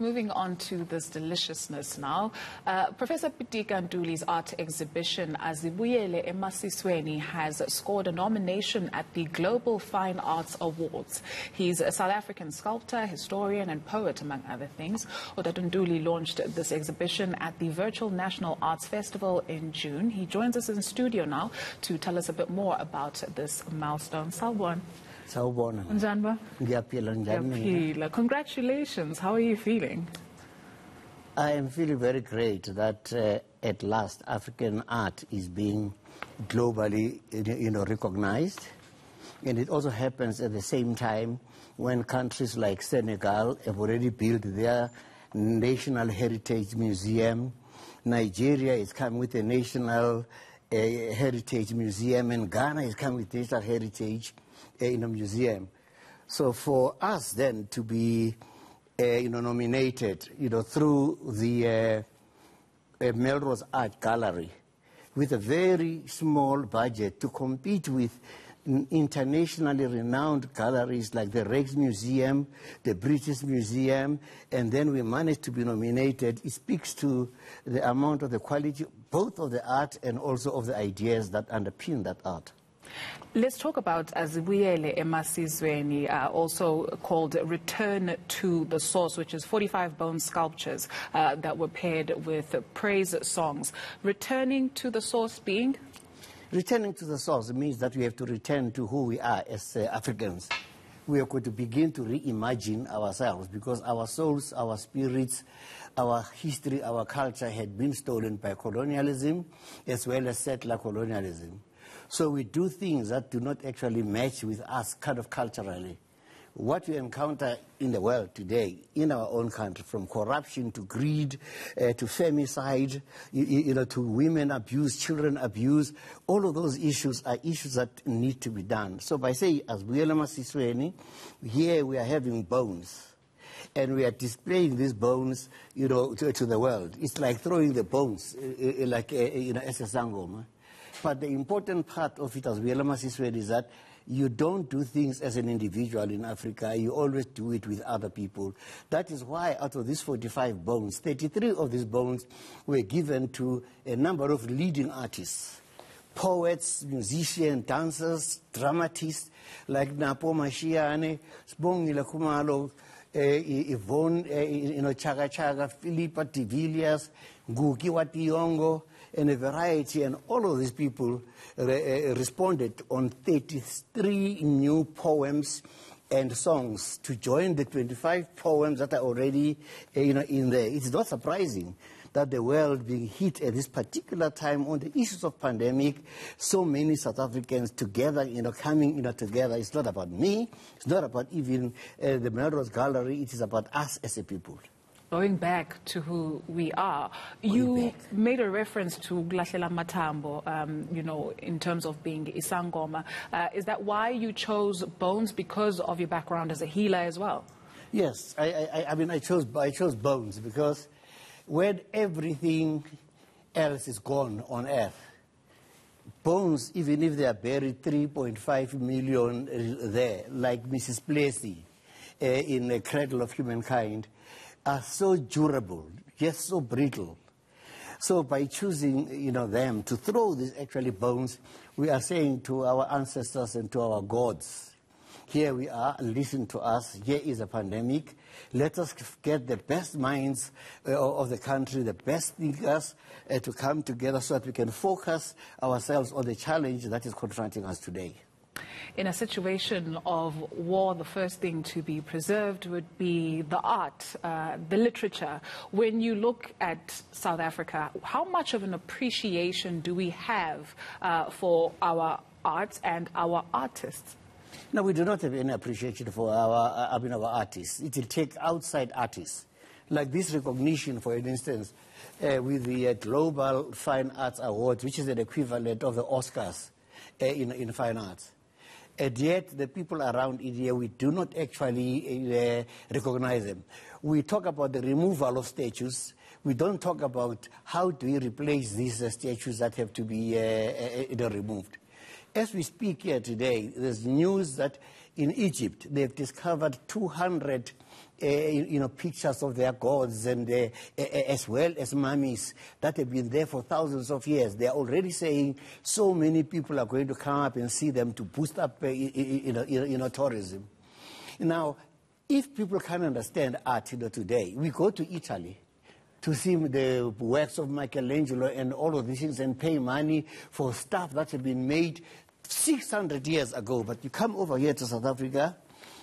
Moving on to this deliciousness now, uh, Professor Pitika Nduli's art exhibition Azibuyele Emasisweni has scored a nomination at the Global Fine Arts Awards. He's a South African sculptor, historian and poet, among other things. Odat Nduli launched this exhibition at the Virtual National Arts Festival in June. He joins us in studio now to tell us a bit more about this milestone. Salwan. Congratulations. How are you feeling? I am feeling very great that uh, at last African art is being globally you know recognized. And it also happens at the same time when countries like Senegal have already built their National Heritage Museum. Nigeria is coming with a National uh, Heritage Museum, and Ghana is coming with National Heritage. Eh, in a museum. So for us then to be eh, you know, nominated you know, through the eh, Melrose Art Gallery with a very small budget to compete with internationally renowned galleries like the Rex Museum, the British Museum, and then we managed to be nominated. It speaks to the amount of the quality, both of the art and also of the ideas that underpin that art. Let's talk about Azibuyele Emasizweni, uh, also called Return to the Source, which is 45 bone sculptures uh, that were paired with praise songs. Returning to the source being? Returning to the source means that we have to return to who we are as uh, Africans. We are going to begin to reimagine ourselves because our souls, our spirits, our history, our culture had been stolen by colonialism as well as settler colonialism. So we do things that do not actually match with us kind of culturally. What we encounter in the world today, in our own country, from corruption to greed uh, to femicide, you, you know, to women abuse, children abuse, all of those issues are issues that need to be done. So by saying, as Buyelema Sisweni, here we are having bones and we are displaying these bones, you know, to, to, the world. It's like throwing the bones, uh, uh like, uh, uh, you know, as a sangoma. But the important part of it, as Willem has said, is that you don't do things as an individual in Africa. You always do it with other people. That is why out of these 45 bones, 33 of these bones were given to a number of leading artists poets, musicians, dancers, dramatists like Napo Mashiane, Sbongile Kumalo, eh, Yvonne, you eh, know, Chaga Chaga, Philippa Tivilias, Villiers, and a variety, and all of these people re uh, responded on 33 new poems and songs to join the 25 poems that are already uh, you know, in there. It's not surprising that the world being hit at this particular time on the issues of pandemic, so many South Africans together, you know, coming you know, together. It's not about me. It's not about even uh, the Melrose Gallery. It is about us as a people going back to who we are. Going you back. made a reference to Glashela Matambo, um, you know, in terms of being Isangoma. Uh, is that why you chose bones because of your background as a healer as well? Yes, I, I, I mean, I chose, I chose bones because when everything else is gone on earth, bones, even if they are buried 3.5 million there, like Mrs. Plessy uh, in the Cradle of Humankind, are so durable, yet so brittle. So by choosing, you know, them to throw these actually bones, we are saying to our ancestors and to our gods, here we are, listen to us, here is a pandemic. Let us get the best minds uh, of the country, the best thinkers uh, to come together so that we can focus ourselves on the challenge that is confronting us today in a situation of war, the first thing to be preserved would be the art, uh, the literature. When you look at South Africa, how much of an appreciation do we have uh, for our arts and our artists? No, we do not have any appreciation for our, uh, I mean, our artists. It will take outside artists. Like this recognition, for instance, uh, with the uh, Global Fine Arts Award, which is an equivalent of the Oscars uh, in, in fine arts. And yet, the people around India, we do not actually uh, recognize them. We talk about the removal of statues. We don't talk about how do we replace these uh, statues that have to be uh, uh, uh removed. As we speak here today, there's news that in Egypt they've discovered 200 uh, eh, you know, pictures of their gods and uh, as well as mummies that have been there for thousands of years. They are already saying so many people are going to come up and see them to boost up, uh, you, know, you know, tourism. Now, if people can understand art you know, today, we go to Italy to see the works of Michelangelo and all of these things and pay money for stuff that had been made 600 years ago. But you come over here to South Africa,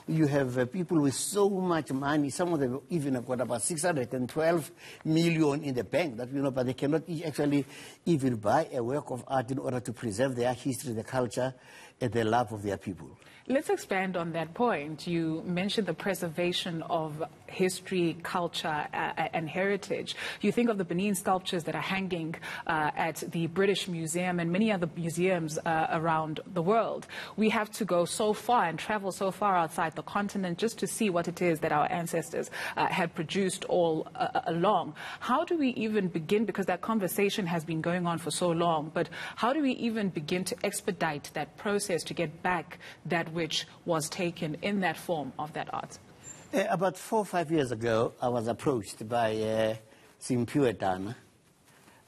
you have uh, people with so much money. Some of them even have got about 612 million in the bank that you know, but they cannot actually even buy a work of art in order to preserve their history, their culture, and the love of their people. Let's expand on that point. You mentioned the preservation of history, culture, uh, uh, and heritage. You think of the Benin sculptures that are hanging uh, at the British Museum and many other museums uh, around the world. We have to go so far and travel so far outside the continent just to see what it is that our ancestors uh, had produced all uh, along. How do we even begin? Because that conversation has been going on for so long, but how do we even begin to expedite that process? process to get back that which was taken in that form of that art? Uh, about four or five years ago, I was approached by uh, eh, Simpiwe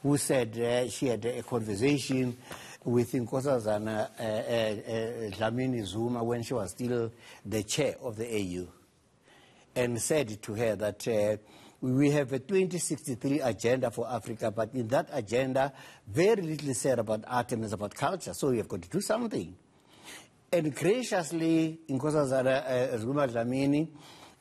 who said uh, she had a conversation with Nkosazana uh, Dlamini uh, Zuma when she was still the chair of the AU and said to her that we have a 2063 agenda for Africa, but in that agenda, very little is said about art and about culture, so we have got to do something and graciously Nkosazana eh, Zuma Dlamini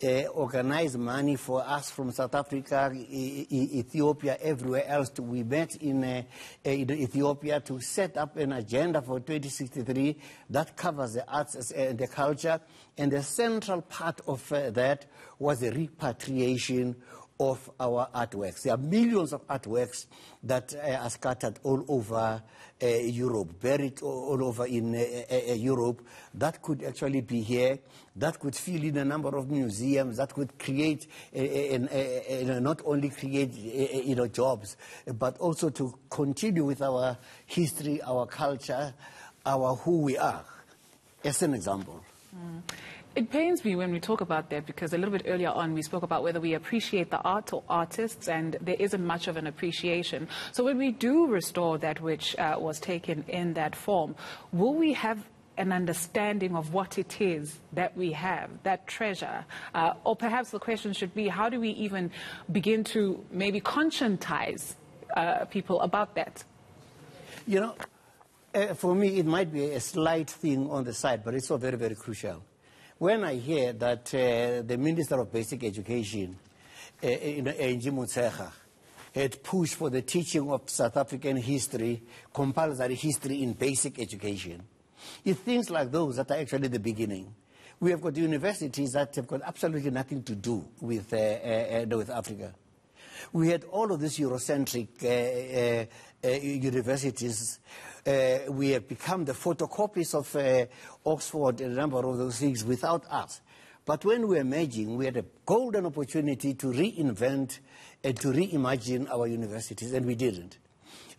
uh, organized money for us from South Africa, e e Ethiopia, everywhere else. We met in, uh, in, Ethiopia to set up an agenda for 2063 that covers the arts and the culture. And the central part of uh, that was the repatriation of our artworks. There are millions of artworks that uh, are scattered all over uh, Europe, buried all over in uh, uh, uh, Europe, that could actually be here, that could fill in a number of museums, that could create, uh, not only create you know, jobs, but also to continue with our history, our culture, our who we are, as an example. Mm. It pains me when we talk about that because a little bit earlier on we spoke about whether we appreciate the art or artists and there isn't much of an appreciation. So when we do restore that which uh, was taken in that form, will we have an understanding of what it is that we have, that treasure. Uh, or perhaps the question should be, how do we even begin to maybe conscientize uh, people about that? You know, uh, for me, it might be a slight thing on the side, but it's all very, very crucial. When I hear that uh, the Minister of Basic Education, uh, uh Nji Mutseha, had pushed for the teaching of South African history, compulsory history in basic education, it's things like those that are actually the beginning. We have got universities that have got absolutely nothing to do with uh, uh, uh Africa. We had all of this Eurocentric uh, uh, universities. Uh, we have become the photocopies of uh, Oxford and a number of those things without us. But when we were merging, we had a golden opportunity to reinvent and to reimagine our universities, and we didn't.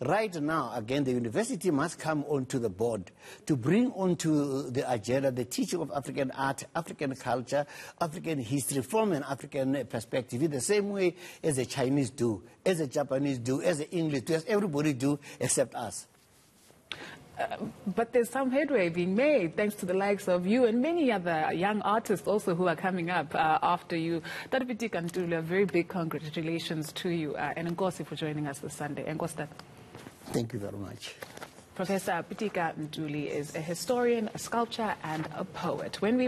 Right now, again, the university must come onto the board to bring onto the agenda the teaching of African art, African culture, African history from an African perspective in the same way as the Chinese do, as the Japanese do, as the English do, as everybody do except us but there's some headway being made thanks to the likes of you and many other young artists also who are coming up uh, after you. Dadabiti Kantulu, a very big congratulations to you uh, and Ngosi for joining us this Sunday. Ngosi. Thank you very much. Professor Pitika Mduli is a historian, a sculptor, and a poet. When we